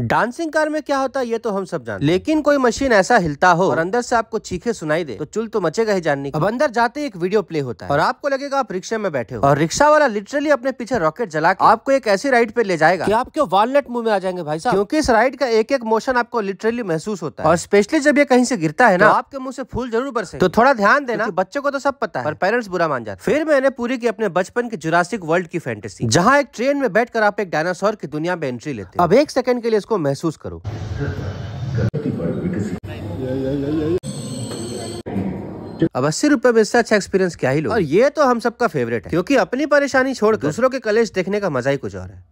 dancing car में क्या होता है ये तो हम सब जानते लेकिन कोई मशीन ऐसा हिलता हो और अंदर से आपको चीखे सुनाई दे तो चुल तो मचेगा ही जानने अब अंदर जाते एक वीडियो प्ले होता है और आपको लगेगा आप रिक्शे में बैठे हो और रिक्शा वाला लिटरली अपने पीछे रॉकेट जला के आपको एक ऐसी राइड पे ले जाएगा की आपके वालनट मुंह में आ जाएंगे भाई साहब क्यूँकी इस राइड का एक एक मोशन आपको लिटरली महसूस होता है और स्पेशली जब ये कहीं से गिरता है ना तो आपके मुंह से फूल जरूर बरसे तो थोड़ा ध्यान देना बच्चों को तो सब पता है और पेरेंट्स बुरा मान जाते फिर मैंने पूरी की अपने बचपन की जुरासिक वर्ल्ड की फैंटेसी जहाँ एक ट्रेन में बैठकर आप एक डायनासोर की दुनिया में एंट्री लेते अब एक सेकंड के लिए एक्सपीरियंस को महसूस करो अब अस्सी रुपए में इससे अच्छा एक्सपीरियंस क्या ही लो और ये तो हम सबका फेवरेट है क्योंकि अपनी परेशानी छोड़कर दूसरों के कलेश देखने का मजा ही कुछ और है